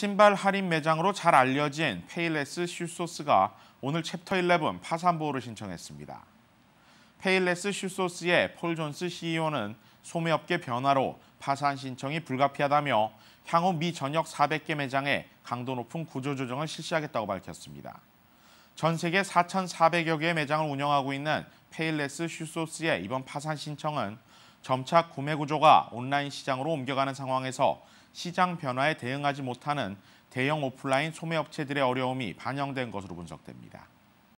신발 할인 매장으로 잘 알려진 페일레스 슈소스가 오늘 챕터 11 파산 보호를 신청했습니다. 페일레스 슈소스의 폴 존스 CEO는 소매업계 변화로 파산 신청이 불가피하다며 향후 미 전역 400개 매장에 강도 높은 구조조정을 실시하겠다고 밝혔습니다. 전 세계 4,400여 개의 매장을 운영하고 있는 페일레스 슈소스의 이번 파산 신청은 점차 구매 구조가 온라인 시장으로 옮겨가는 상황에서 시장 변화에 대응하지 못하는 대형 오프라인 소매업체들의 어려움이 반영된 것으로 분석됩니다.